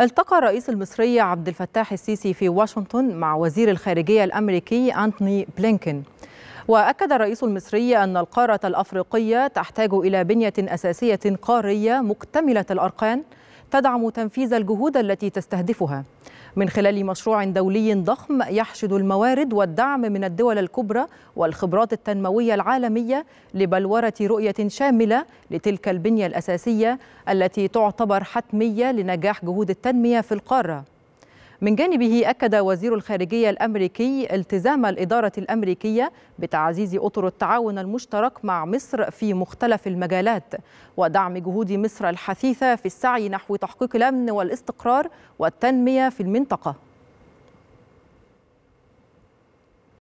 التقى الرئيس المصري عبد الفتاح السيسي في واشنطن مع وزير الخارجية الأمريكي أنتوني بلينكين وأكد الرئيس المصري أن القارة الأفريقية تحتاج إلى بنية أساسية قارية مكتملة الأركان تدعم تنفيذ الجهود التي تستهدفها من خلال مشروع دولي ضخم يحشد الموارد والدعم من الدول الكبرى والخبرات التنمويه العالميه لبلوره رؤيه شامله لتلك البنيه الاساسيه التي تعتبر حتميه لنجاح جهود التنميه في القاره من جانبه أكد وزير الخارجية الأمريكي التزام الإدارة الأمريكية بتعزيز أطر التعاون المشترك مع مصر في مختلف المجالات ودعم جهود مصر الحثيثة في السعي نحو تحقيق الأمن والاستقرار والتنمية في المنطقة